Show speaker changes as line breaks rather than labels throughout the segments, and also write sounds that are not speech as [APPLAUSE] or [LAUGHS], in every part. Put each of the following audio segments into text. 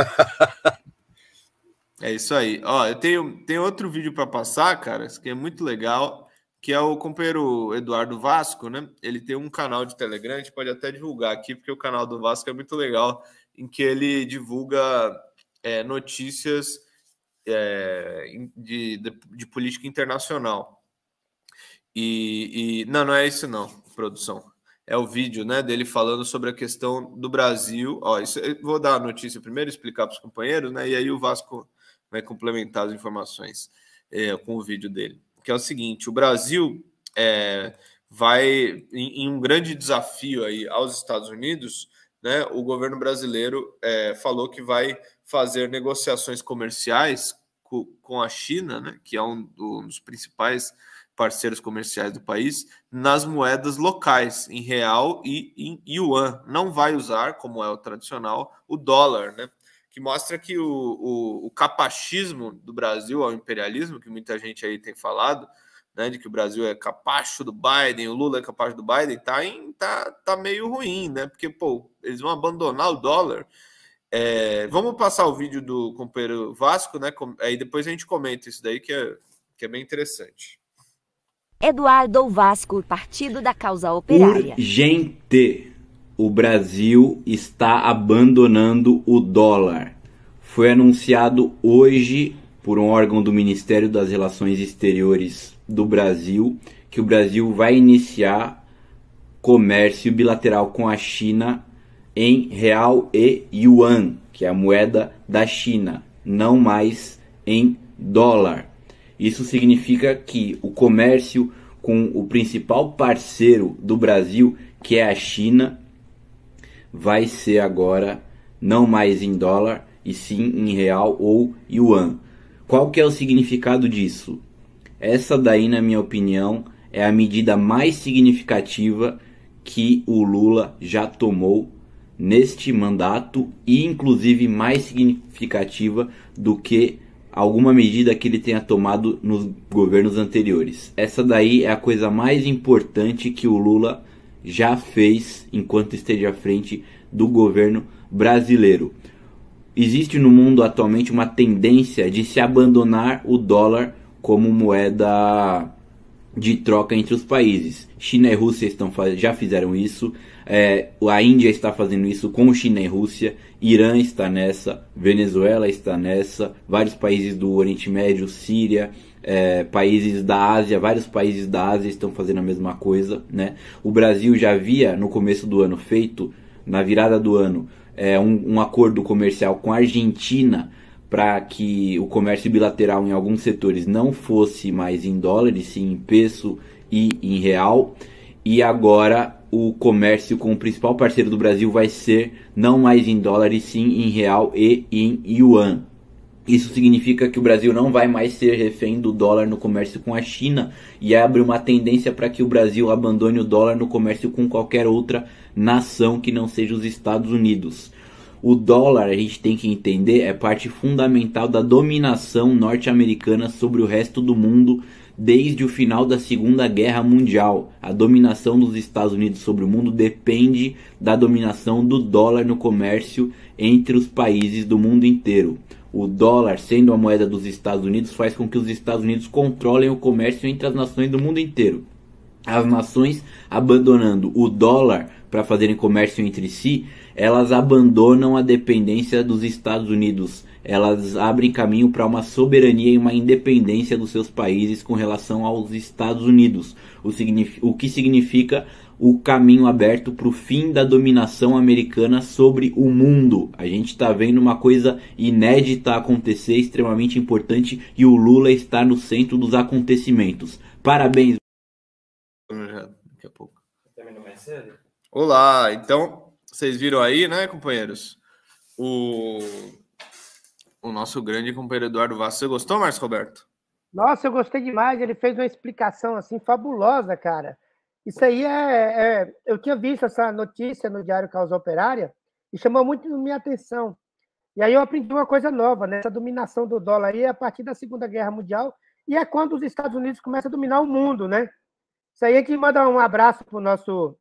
[LAUGHS] é isso aí. Ó, eu tenho, tenho outro vídeo para passar, cara, que é muito legal, que é o companheiro Eduardo Vasco, né? Ele tem um canal de Telegram, a gente pode até divulgar aqui, porque o canal do Vasco é muito legal, em que ele divulga é, notícias é, de, de, de, política internacional. E, e não, não é isso não, produção é o vídeo né, dele falando sobre a questão do Brasil. Ó, isso, vou dar a notícia primeiro, explicar para os companheiros, né, e aí o Vasco vai complementar as informações é, com o vídeo dele. Que é o seguinte: o Brasil é, vai em, em, um grande desafio aí aos Estados Unidos. Né, o governo brasileiro é, falou que vai fazer negociações comerciais com, com a China, né, que é um, um dos principais parceiros comerciais do país nas moedas locais, em real e em yuan. Não vai usar, como é o tradicional, o dólar, né? que mostra que o, o, o, capachismo do Brasil ao imperialismo, que muita gente aí tem falado, né, de que o Brasil é capacho do Biden, o Lula é capacho do Biden, tá, em, tá, tá meio ruim, né? Porque, pô, eles vão abandonar o dólar. É, vamos passar o vídeo do companheiro Vasco, né? aí depois a gente comenta isso daí, que é, que é bem interessante.
Eduardo Vasco, Partido da Causa Operária. Urgente! O Brasil está abandonando o dólar. Foi anunciado hoje por um órgão do Ministério das Relações Exteriores do Brasil que o Brasil vai iniciar comércio bilateral com a China em real e yuan, que é a moeda da China, não mais em dólar. Isso significa que o comércio com o principal parceiro do Brasil, que é a China, vai ser agora não mais em dólar e sim em real ou yuan. Qual que é o significado disso? Essa daí, na minha opinião, é a medida mais significativa que o Lula já tomou neste mandato e inclusive mais significativa do que alguma medida que ele tenha tomado nos governos anteriores. Essa daí é a coisa mais importante que o Lula já fez enquanto esteja à frente do governo brasileiro. Existe no mundo atualmente uma tendência de se abandonar o dólar como moeda de troca entre os países. China e Rússia estão, já fizeram isso, é, a Índia está fazendo isso com China e Rússia, Irã está nessa, Venezuela está nessa, vários países do Oriente Médio, Síria, é, países da Ásia, vários países da Ásia estão fazendo a mesma coisa. Né? O Brasil já havia, no começo do ano, feito, na virada do ano, é, um, um acordo comercial com a Argentina para que o comércio bilateral em alguns setores não fosse mais em dólares, sim em peso e em real. E agora o comércio com o principal parceiro do Brasil vai ser não mais em dólares, sim em real e em yuan. Isso significa que o Brasil não vai mais ser refém do dólar no comércio com a China e abre uma tendência para que o Brasil abandone o dólar no comércio com qualquer outra nação que não seja os Estados Unidos. O dólar, a gente tem que entender, é parte fundamental da dominação norte-americana sobre o resto do mundo desde o final da Segunda Guerra Mundial. A dominação dos Estados Unidos sobre o mundo depende da dominação do dólar no comércio entre os países do mundo inteiro. O dólar, sendo a moeda dos Estados Unidos, faz com que os Estados Unidos controlem o comércio entre as nações do mundo inteiro as nações abandonando o dólar para fazerem comércio entre si, elas abandonam a dependência dos Estados Unidos. Elas abrem caminho para uma soberania e uma independência dos seus países com relação aos Estados Unidos, o, o que significa o caminho aberto para o fim da dominação americana sobre o mundo. A gente está vendo uma coisa inédita acontecer, extremamente importante, e o Lula está no centro dos acontecimentos. Parabéns!
Olá, então vocês viram aí, né, companheiros? O, o nosso grande companheiro Eduardo Vaz. Você gostou, Márcio Roberto?
Nossa, eu gostei demais. Ele fez uma explicação assim fabulosa, cara. Isso aí é, é... Eu tinha visto essa notícia no Diário Causa Operária e chamou muito minha atenção. E aí eu aprendi uma coisa nova, né? Essa dominação do dólar aí é a partir da Segunda Guerra Mundial e é quando os Estados Unidos começam a dominar o mundo, né? Isso aí é que manda um abraço para o nosso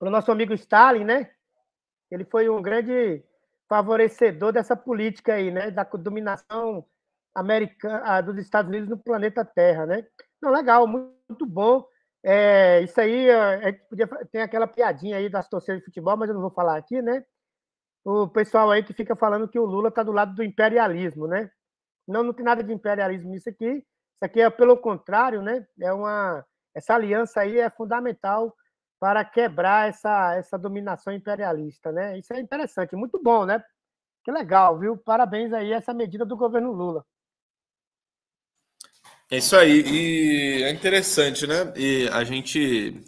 para o nosso amigo Stalin, né? Ele foi um grande favorecedor dessa política aí, né? Da dominação americana ah, dos Estados Unidos no planeta Terra, né? Não, legal, muito bom. É, isso aí, ah, a gente podia, tem aquela piadinha aí das torcidas de futebol, mas eu não vou falar aqui, né? O pessoal aí que fica falando que o Lula está do lado do imperialismo, né? Não, não tem nada de imperialismo nisso aqui. Isso aqui é pelo contrário, né? É uma, essa aliança aí é fundamental para quebrar essa, essa dominação imperialista, né? Isso é interessante, muito bom, né? Que legal, viu? Parabéns aí essa medida do governo Lula.
É isso aí, e é interessante, né? E a gente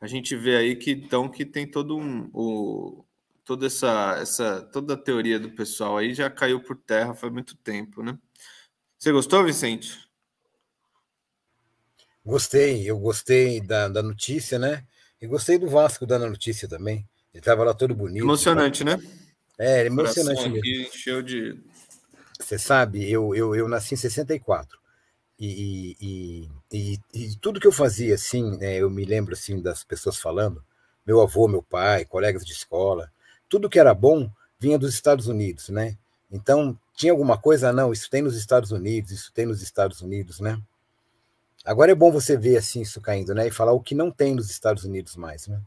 a gente vê aí que então que tem todo um o, toda essa essa toda a teoria do pessoal aí já caiu por terra faz muito tempo, né? Você gostou, Vicente?
Gostei, eu gostei da, da notícia, né? E gostei do Vasco dando a notícia também. Ele estava lá todo bonito. Emocionante, né? né? É, é emocionante
mesmo. Encheu de.
Você sabe, eu, eu, eu nasci em 64. E, e, e, e tudo que eu fazia, assim, né, eu me lembro assim das pessoas falando, meu avô, meu pai, colegas de escola, tudo que era bom vinha dos Estados Unidos, né? Então, tinha alguma coisa? Ah, não, isso tem nos Estados Unidos, isso tem nos Estados Unidos, né?
Agora é bom você ver assim isso caindo, né? E falar o que não tem nos Estados Unidos mais, né?